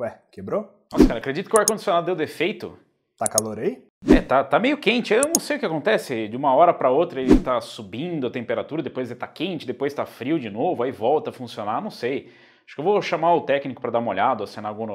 Ué, quebrou? Nossa, cara, acredito que o ar-condicionado deu defeito. Tá calor aí? É, tá, tá meio quente. Eu não sei o que acontece. De uma hora para outra ele tá subindo a temperatura, depois ele tá quente, depois tá frio de novo, aí volta a funcionar, não sei. Acho que eu vou chamar o técnico para dar uma olhada, assinar algum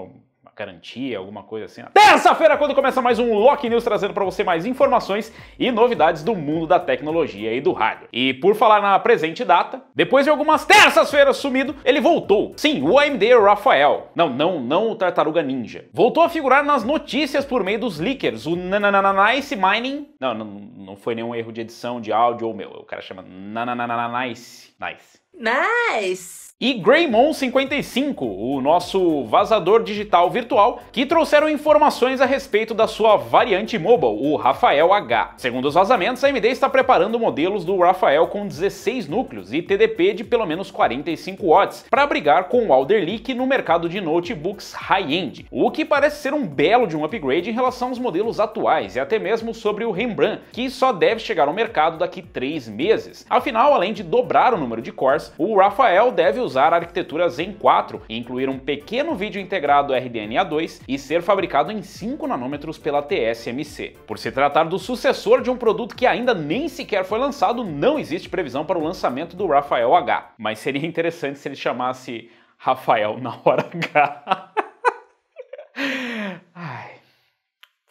garantia, alguma coisa assim. Terça-feira, quando começa mais um Lock News trazendo para você mais informações e novidades do mundo da tecnologia e do rádio. E por falar na presente data, depois de algumas terças-feiras sumido, ele voltou. Sim, o AMD Rafael. Não, não, não o Tartaruga Ninja. Voltou a figurar nas notícias por meio dos leakers, o nice Mining. Não, não, não foi nenhum erro de edição, de áudio ou meu. O cara chama nice, Nice. Nice e Greymon55, o nosso vazador digital virtual, que trouxeram informações a respeito da sua variante mobile, o Rafael H. Segundo os vazamentos, a AMD está preparando modelos do Rafael com 16 núcleos e TDP de pelo menos 45 watts para brigar com o Alder Leak no mercado de notebooks high-end, o que parece ser um belo de um upgrade em relação aos modelos atuais e até mesmo sobre o Rembrandt, que só deve chegar ao mercado daqui 3 meses. Afinal, além de dobrar o número de cores, o Rafael deve usar arquitetura Zen 4 e incluir um pequeno vídeo integrado RDNA2 e ser fabricado em 5 nanômetros pela TSMC. Por se tratar do sucessor de um produto que ainda nem sequer foi lançado, não existe previsão para o lançamento do Rafael H. Mas seria interessante se ele chamasse Rafael na hora H.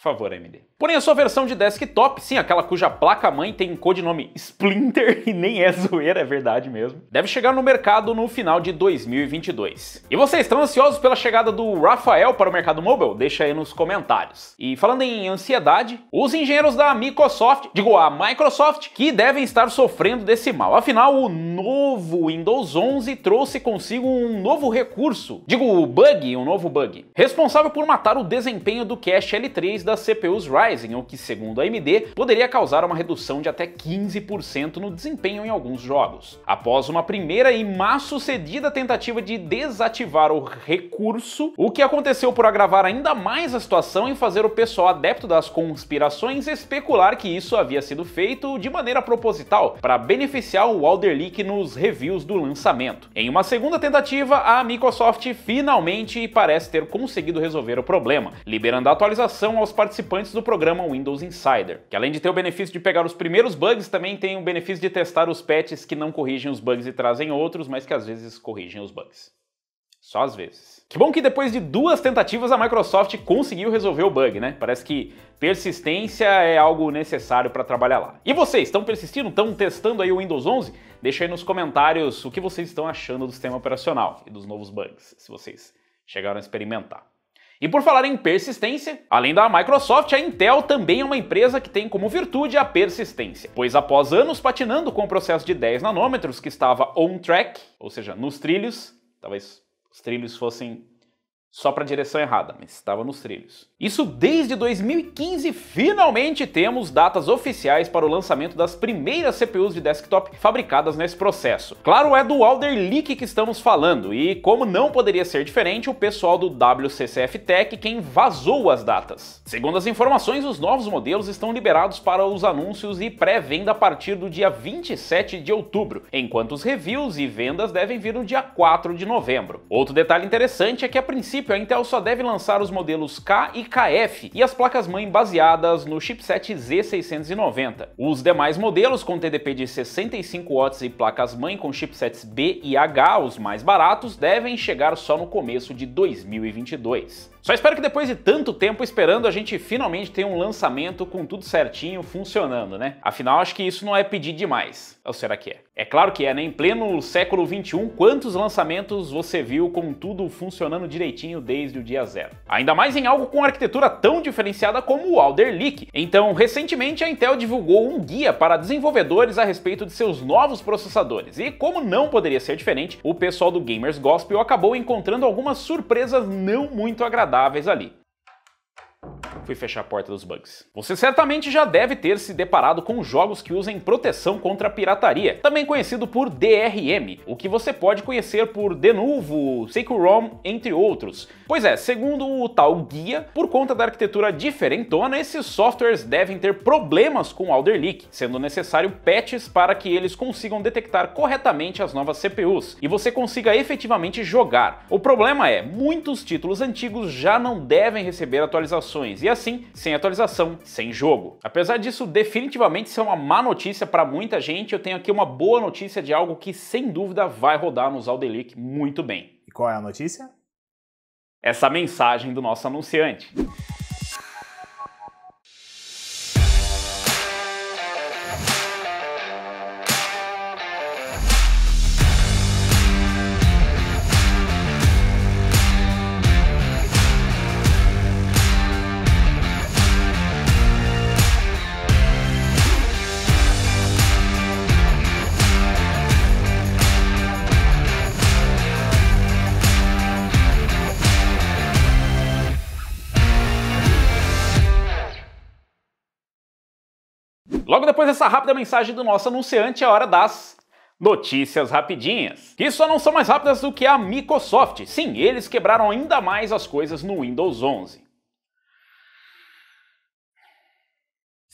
favor, AMD. Porém, a sua versão de desktop, sim, aquela cuja placa-mãe tem um codinome Splinter e nem é zoeira, é verdade mesmo, deve chegar no mercado no final de 2022. E vocês estão ansiosos pela chegada do Rafael para o mercado mobile? Deixa aí nos comentários. E falando em ansiedade, os engenheiros da Microsoft, digo, a Microsoft, que devem estar sofrendo desse mal. Afinal, o novo Windows 11 trouxe consigo um novo recurso, digo, bug, um novo bug, responsável por matar o desempenho do cache L3 da das CPUs Ryzen, o que, segundo a AMD, poderia causar uma redução de até 15% no desempenho em alguns jogos. Após uma primeira e má sucedida tentativa de desativar o recurso, o que aconteceu por agravar ainda mais a situação e fazer o pessoal adepto das conspirações especular que isso havia sido feito de maneira proposital para beneficiar o Alder Leak nos reviews do lançamento. Em uma segunda tentativa, a Microsoft finalmente parece ter conseguido resolver o problema, liberando a atualização aos participantes do programa Windows Insider, que além de ter o benefício de pegar os primeiros bugs, também tem o benefício de testar os patches que não corrigem os bugs e trazem outros, mas que às vezes corrigem os bugs. Só às vezes. Que bom que depois de duas tentativas a Microsoft conseguiu resolver o bug, né? Parece que persistência é algo necessário para trabalhar lá. E vocês, estão persistindo? Estão testando aí o Windows 11? Deixa aí nos comentários o que vocês estão achando do sistema operacional e dos novos bugs, se vocês chegaram a experimentar. E por falar em persistência, além da Microsoft, a Intel também é uma empresa que tem como virtude a persistência, pois após anos patinando com o processo de 10 nanômetros que estava on track, ou seja, nos trilhos, talvez os trilhos fossem só para a direção errada, mas estava nos trilhos. Isso desde 2015, finalmente temos datas oficiais para o lançamento das primeiras CPUs de desktop fabricadas nesse processo. Claro, é do Alder Leak que estamos falando, e como não poderia ser diferente, o pessoal do WCCF Tech quem vazou as datas. Segundo as informações, os novos modelos estão liberados para os anúncios e pré-venda a partir do dia 27 de outubro, enquanto os reviews e vendas devem vir no dia 4 de novembro. Outro detalhe interessante é que a princípio princípio, a Intel só deve lançar os modelos K e KF e as placas-mãe baseadas no chipset Z690. Os demais modelos com TDP de 65 watts e placas-mãe com chipsets B e H, os mais baratos, devem chegar só no começo de 2022. Só espero que depois de tanto tempo esperando a gente finalmente tenha um lançamento com tudo certinho, funcionando, né? Afinal, acho que isso não é pedir demais. Ou será que é? É claro que é, né? Em pleno século XXI, quantos lançamentos você viu com tudo funcionando direitinho desde o dia zero? Ainda mais em algo com arquitetura tão diferenciada como o Alder Leak. Então, recentemente a Intel divulgou um guia para desenvolvedores a respeito de seus novos processadores. E como não poderia ser diferente, o pessoal do Gamers Gospel acabou encontrando algumas surpresas não muito agradáveis agradáveis ali fui fechar a porta dos bugs. Você certamente já deve ter se deparado com jogos que usem proteção contra pirataria, também conhecido por DRM, o que você pode conhecer por Denuvo, Securom, entre outros. Pois é, segundo o tal guia, por conta da arquitetura diferentona, esses softwares devem ter problemas com Alder Leak, sendo necessário patches para que eles consigam detectar corretamente as novas CPUs e você consiga efetivamente jogar. O problema é, muitos títulos antigos já não devem receber atualizações e assim, sem atualização, sem jogo. Apesar disso definitivamente ser é uma má notícia para muita gente, eu tenho aqui uma boa notícia de algo que sem dúvida vai rodar nos Aldelic muito bem. E qual é a notícia? Essa mensagem do nosso anunciante. Logo depois dessa rápida mensagem do nosso anunciante, é hora das Notícias rapidinhas, que só não são mais rápidas do que a Microsoft. Sim, eles quebraram ainda mais as coisas no Windows 11.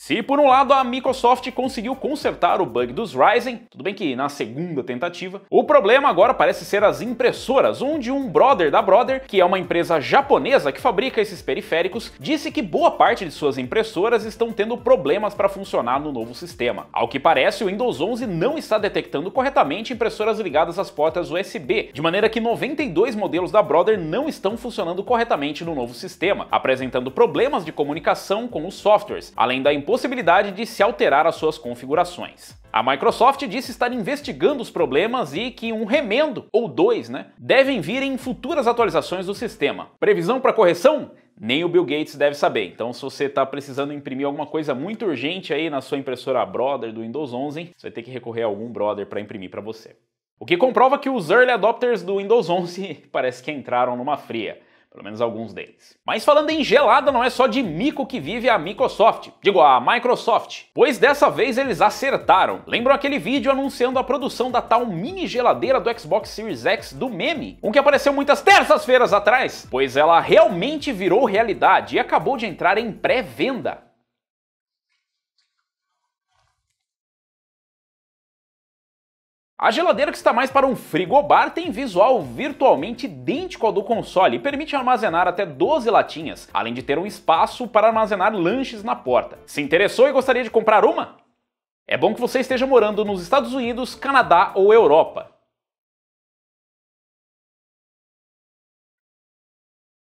Se por um lado a Microsoft conseguiu consertar o bug dos Ryzen, tudo bem que na segunda tentativa, o problema agora parece ser as impressoras, onde um brother da Brother, que é uma empresa japonesa que fabrica esses periféricos, disse que boa parte de suas impressoras estão tendo problemas para funcionar no novo sistema. Ao que parece, o Windows 11 não está detectando corretamente impressoras ligadas às portas USB, de maneira que 92 modelos da Brother não estão funcionando corretamente no novo sistema, apresentando problemas de comunicação com os softwares, além da possibilidade de se alterar as suas configurações. A Microsoft disse estar investigando os problemas e que um remendo, ou dois, né, devem vir em futuras atualizações do sistema. Previsão para correção? Nem o Bill Gates deve saber. Então, se você está precisando imprimir alguma coisa muito urgente aí na sua impressora Brother do Windows 11, você vai ter que recorrer a algum Brother para imprimir para você. O que comprova que os early adopters do Windows 11 parece que entraram numa fria pelo menos alguns deles. Mas falando em gelada, não é só de mico que vive a Microsoft, digo a Microsoft, pois dessa vez eles acertaram. Lembram aquele vídeo anunciando a produção da tal mini geladeira do Xbox Series X do meme, um que apareceu muitas terças-feiras atrás? Pois ela realmente virou realidade e acabou de entrar em pré-venda. A geladeira que está mais para um frigobar tem visual virtualmente idêntico ao do console e permite armazenar até 12 latinhas, além de ter um espaço para armazenar lanches na porta. Se interessou e gostaria de comprar uma? É bom que você esteja morando nos Estados Unidos, Canadá ou Europa.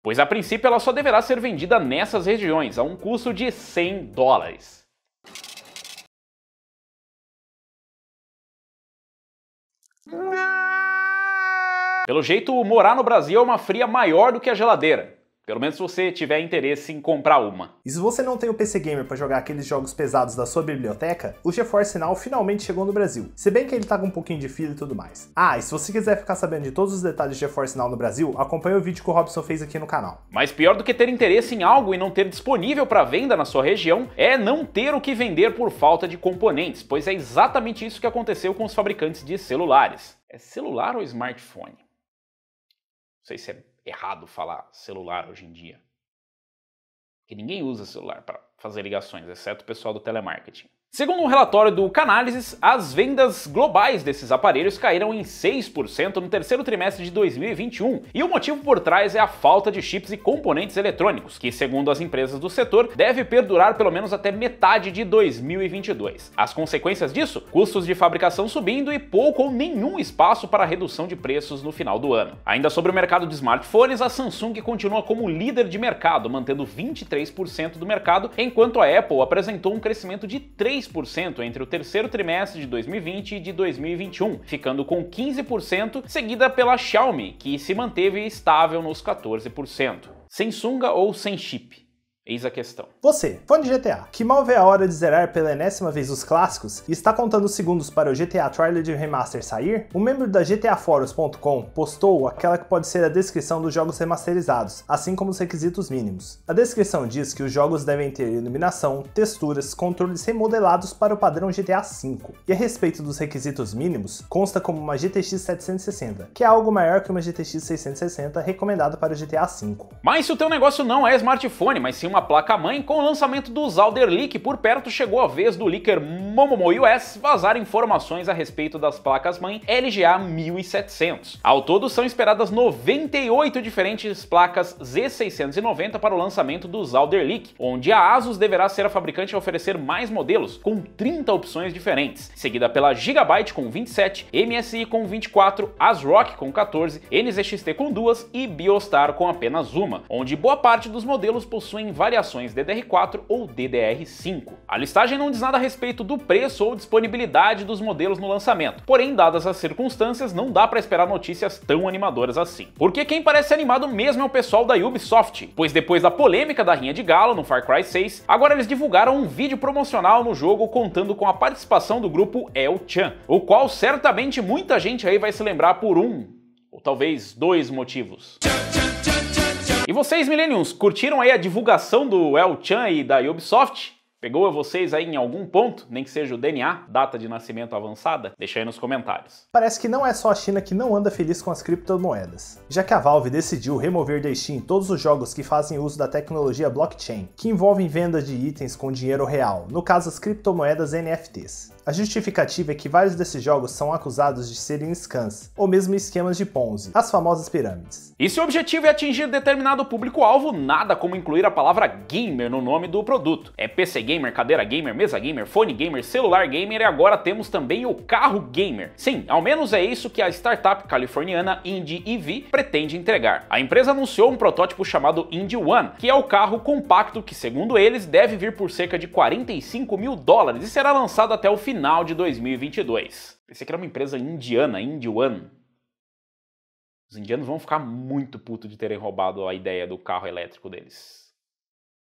Pois a princípio ela só deverá ser vendida nessas regiões, a um custo de 100 dólares. Pelo jeito, morar no Brasil é uma fria maior do que a geladeira. Pelo menos se você tiver interesse em comprar uma. E se você não tem o PC Gamer para jogar aqueles jogos pesados da sua biblioteca, o GeForce Now finalmente chegou no Brasil. Se bem que ele tá com um pouquinho de fila e tudo mais. Ah, e se você quiser ficar sabendo de todos os detalhes do GeForce Now no Brasil, acompanhe o vídeo que o Robson fez aqui no canal. Mas pior do que ter interesse em algo e não ter disponível para venda na sua região é não ter o que vender por falta de componentes, pois é exatamente isso que aconteceu com os fabricantes de celulares. É celular ou smartphone? Não sei se é errado falar celular hoje em dia. Porque ninguém usa celular para fazer ligações, exceto o pessoal do telemarketing. Segundo um relatório do Canalises, as vendas globais desses aparelhos caíram em 6% no terceiro trimestre de 2021, e o motivo por trás é a falta de chips e componentes eletrônicos, que, segundo as empresas do setor, deve perdurar pelo menos até metade de 2022. As consequências disso? Custos de fabricação subindo e pouco ou nenhum espaço para redução de preços no final do ano. Ainda sobre o mercado de smartphones, a Samsung continua como líder de mercado, mantendo 23% do mercado, enquanto a Apple apresentou um crescimento de 3 3% entre o terceiro trimestre de 2020 e de 2021, ficando com 15%, seguida pela Xiaomi, que se manteve estável nos 14%. Sem sunga ou sem chip. Eis a questão. Você, fã de GTA, que mal vê a hora de zerar pela enésima vez os clássicos e está contando segundos para o GTA Trilogy Remaster sair? Um membro da GTAForos.com postou aquela que pode ser a descrição dos jogos remasterizados, assim como os requisitos mínimos. A descrição diz que os jogos devem ter iluminação, texturas, controles remodelados para o padrão GTA V. E a respeito dos requisitos mínimos, consta como uma GTX 760, que é algo maior que uma GTX 660 recomendada para o GTA V. Mas se o teu negócio não é smartphone, mas sim uma placa-mãe, com o lançamento do Zalder Leak por perto chegou a vez do leaker Momomo US vazar informações a respeito das placas-mãe LGA 1700. Ao todo, são esperadas 98 diferentes placas Z690 para o lançamento do Zalder Leak, onde a ASUS deverá ser a fabricante a oferecer mais modelos, com 30 opções diferentes, seguida pela Gigabyte com 27, MSI com 24, ASRock com 14, NZXT com duas e Biostar com apenas uma, onde boa parte dos modelos possuem variações DDR4 ou DDR5. A listagem não diz nada a respeito do preço ou disponibilidade dos modelos no lançamento, porém, dadas as circunstâncias, não dá para esperar notícias tão animadoras assim. Porque quem parece animado mesmo é o pessoal da Ubisoft, pois depois da polêmica da rinha de galo no Far Cry 6, agora eles divulgaram um vídeo promocional no jogo contando com a participação do grupo El-Chan, o qual certamente muita gente aí vai se lembrar por um, ou talvez dois motivos. E vocês, Millenniums, curtiram aí a divulgação do El-Chan e da Ubisoft? Pegou vocês aí em algum ponto, nem que seja o DNA, data de nascimento avançada? Deixa aí nos comentários. Parece que não é só a China que não anda feliz com as criptomoedas, já que a Valve decidiu remover da Steam todos os jogos que fazem uso da tecnologia blockchain, que envolvem vendas de itens com dinheiro real, no caso as criptomoedas NFTs. A justificativa é que vários desses jogos são acusados de serem scans, ou mesmo esquemas de Ponzi, as famosas pirâmides. E se o objetivo é atingir determinado público-alvo, nada como incluir a palavra gamer no nome do produto. É PC gamer, cadeira gamer, mesa gamer, fone gamer, celular gamer e agora temos também o carro gamer. Sim, ao menos é isso que a startup californiana Indy EV pretende entregar. A empresa anunciou um protótipo chamado Indy One, que é o carro compacto que, segundo eles, deve vir por cerca de 45 mil dólares e será lançado até o final final de 2022. Pensei que era uma empresa indiana, Indian. Os indianos vão ficar muito putos de terem roubado a ideia do carro elétrico deles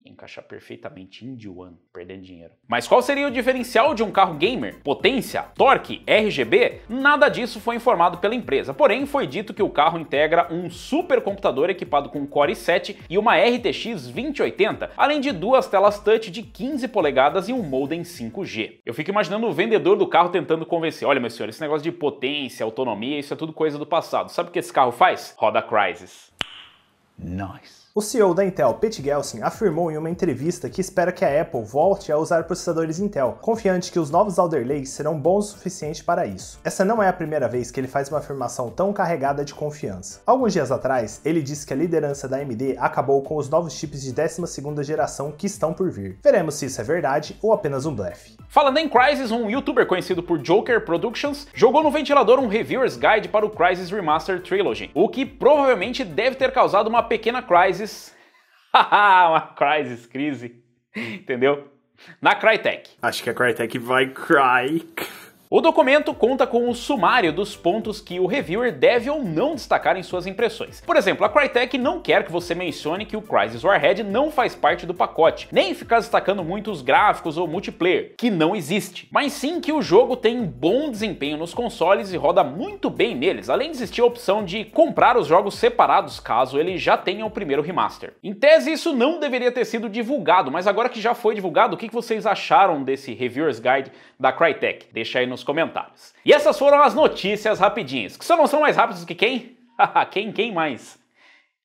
encaixar perfeitamente em D1, perdendo dinheiro. Mas qual seria o diferencial de um carro gamer? Potência, torque, RGB? Nada disso foi informado pela empresa, porém foi dito que o carro integra um supercomputador equipado com Core i7 e uma RTX 2080, além de duas telas touch de 15 polegadas e um modem 5G. Eu fico imaginando o vendedor do carro tentando convencer, olha meu senhor, esse negócio de potência, autonomia, isso é tudo coisa do passado. Sabe o que esse carro faz? Roda Crysis. Nice. O CEO da Intel, Pete Gelsin, afirmou em uma entrevista que espera que a Apple volte a usar processadores Intel, confiante que os novos Alder Lake serão bons o suficiente para isso. Essa não é a primeira vez que ele faz uma afirmação tão carregada de confiança. Alguns dias atrás, ele disse que a liderança da AMD acabou com os novos chips de 12ª geração que estão por vir. Veremos se isso é verdade ou apenas um blefe. Falando em Crysis, um youtuber conhecido por Joker Productions jogou no ventilador um reviewer's guide para o Crysis Remastered Trilogy, o que provavelmente deve ter causado uma pequena crise crises. uma crisis, crise. Entendeu? Na Crytek. Acho que a Crytek vai cry. O documento conta com o um sumário dos pontos que o reviewer deve ou não destacar em suas impressões. Por exemplo, a Crytek não quer que você mencione que o Crysis Warhead não faz parte do pacote, nem ficar destacando muito os gráficos ou multiplayer, que não existe, mas sim que o jogo tem bom desempenho nos consoles e roda muito bem neles, além de existir a opção de comprar os jogos separados caso ele já tenha o primeiro remaster. Em tese, isso não deveria ter sido divulgado, mas agora que já foi divulgado, o que vocês acharam desse Reviewers Guide da Crytek? Deixa aí nos nos comentários. E essas foram as notícias rapidinhas, que só não são mais rápidos que quem? quem, quem mais?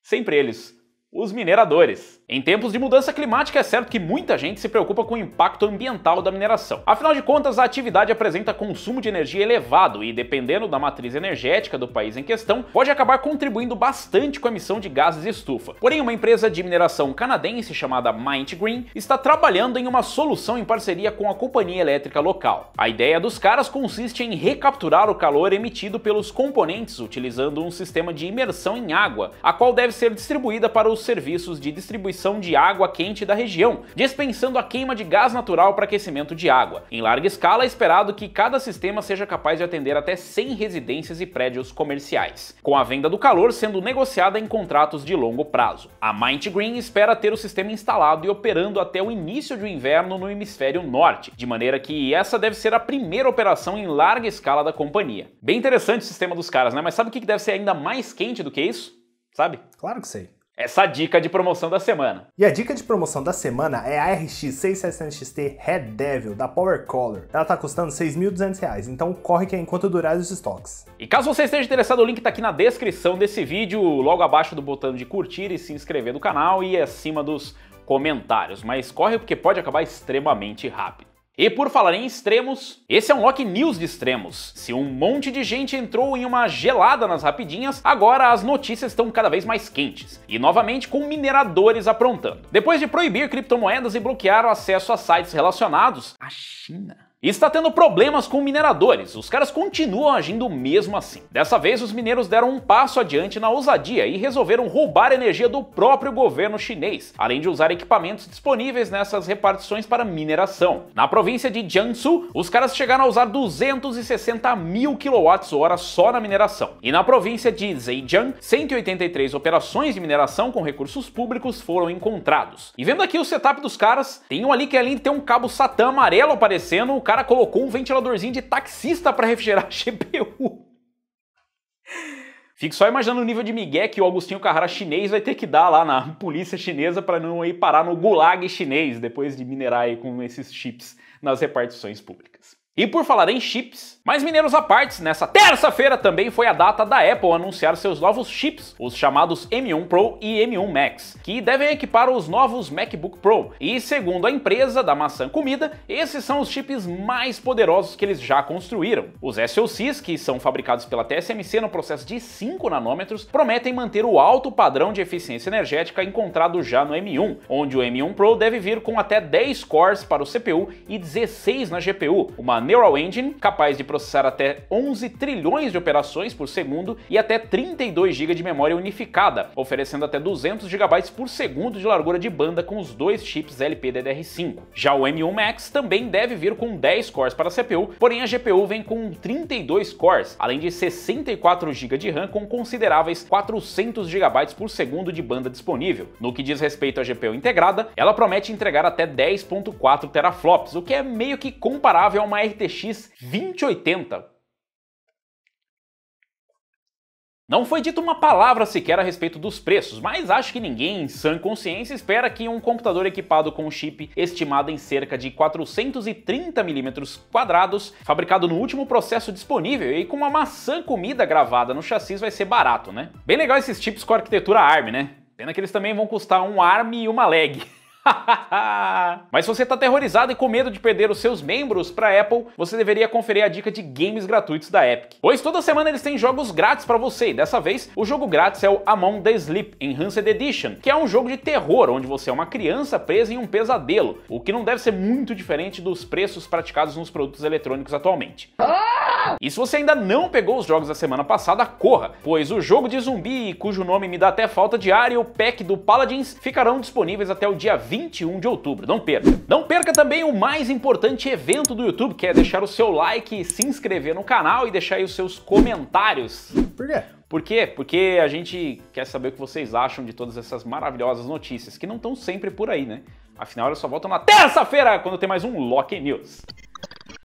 Sempre eles, os mineradores. Em tempos de mudança climática, é certo que muita gente se preocupa com o impacto ambiental da mineração. Afinal de contas, a atividade apresenta consumo de energia elevado e, dependendo da matriz energética do país em questão, pode acabar contribuindo bastante com a emissão de gases de estufa. Porém, uma empresa de mineração canadense chamada Mind Green está trabalhando em uma solução em parceria com a companhia elétrica local. A ideia dos caras consiste em recapturar o calor emitido pelos componentes utilizando um sistema de imersão em água, a qual deve ser distribuída para os serviços de distribuição distribuição de água quente da região, dispensando a queima de gás natural para aquecimento de água. Em larga escala, é esperado que cada sistema seja capaz de atender até 100 residências e prédios comerciais, com a venda do calor sendo negociada em contratos de longo prazo. A Mind Green espera ter o sistema instalado e operando até o início do inverno no hemisfério norte, de maneira que essa deve ser a primeira operação em larga escala da companhia. Bem interessante o sistema dos caras, né? Mas sabe o que deve ser ainda mais quente do que isso? Sabe? Claro que sei essa dica de promoção da semana. E a dica de promoção da semana é a RX 6700 XT Red Devil da Power Color. Ela tá custando R$ 6.200, então corre que é enquanto durar os estoques. E caso você esteja interessado, o link tá aqui na descrição desse vídeo, logo abaixo do botão de curtir e se inscrever no canal e acima dos comentários, mas corre porque pode acabar extremamente rápido. E por falar em extremos, esse é um Lock News de extremos. Se um monte de gente entrou em uma gelada nas rapidinhas, agora as notícias estão cada vez mais quentes. E novamente com mineradores aprontando. Depois de proibir criptomoedas e bloquear o acesso a sites relacionados, a China e está tendo problemas com mineradores, os caras continuam agindo mesmo assim. Dessa vez, os mineiros deram um passo adiante na ousadia e resolveram roubar energia do próprio governo chinês, além de usar equipamentos disponíveis nessas repartições para mineração. Na província de Jiangsu, os caras chegaram a usar 260 mil kWh só na mineração. E na província de Zhejiang, 183 operações de mineração com recursos públicos foram encontrados. E vendo aqui o setup dos caras, tem um ali que além de ter um cabo satã amarelo aparecendo, cara colocou um ventiladorzinho de taxista para refrigerar a GPU. Fico só imaginando o nível de migué que o Agostinho Carrara chinês vai ter que dar lá na polícia chinesa para não ir parar no gulag chinês depois de minerar aí com esses chips nas repartições públicas. E por falar em chips, mais mineiros à parte, nessa terça-feira também foi a data da Apple anunciar seus novos chips, os chamados M1 Pro e M1 Max, que devem equipar os novos MacBook Pro. E segundo a empresa da maçã comida, esses são os chips mais poderosos que eles já construíram. Os SoCs, que são fabricados pela TSMC no processo de 5 nanômetros, prometem manter o alto padrão de eficiência energética encontrado já no M1, onde o M1 Pro deve vir com até 10 cores para o CPU e 16 na GPU, uma Neural Engine, capaz de processar até 11 trilhões de operações por segundo e até 32 GB de memória unificada, oferecendo até 200 GB por segundo de largura de banda com os dois chips LPDDR5. Já o M1 Max também deve vir com 10 cores para a CPU, porém a GPU vem com 32 cores, além de 64 GB de RAM com consideráveis 400 GB por segundo de banda disponível. No que diz respeito à GPU integrada, ela promete entregar até 10.4 teraflops, o que é meio que comparável a uma RTX 2080. Não foi dita uma palavra sequer a respeito dos preços, mas acho que ninguém em sã consciência espera que um computador equipado com um chip estimado em cerca de 430 mm quadrados, fabricado no último processo disponível e com uma maçã comida gravada no chassi vai ser barato, né? Bem legal esses chips com arquitetura ARM, né? Pena que eles também vão custar um ARM e uma leg. Mas se você está aterrorizado e com medo de perder os seus membros para Apple, você deveria conferir a dica de games gratuitos da Epic. Pois toda semana eles têm jogos grátis para você, e dessa vez o jogo grátis é o Among the Sleep Enhanced Edition, que é um jogo de terror onde você é uma criança presa em um pesadelo, o que não deve ser muito diferente dos preços praticados nos produtos eletrônicos atualmente. Ah! E se você ainda não pegou os jogos da semana passada, corra, pois o jogo de zumbi, cujo nome me dá até falta de ar, e o pack do Paladins ficarão disponíveis até o dia 21 de outubro. Não perca. Não perca também o mais importante evento do YouTube, que é deixar o seu like, se inscrever no canal e deixar aí os seus comentários. Por quê? Por quê? Porque a gente quer saber o que vocês acham de todas essas maravilhosas notícias, que não estão sempre por aí, né? Afinal, elas só voltam na terça-feira, quando tem mais um Lock News.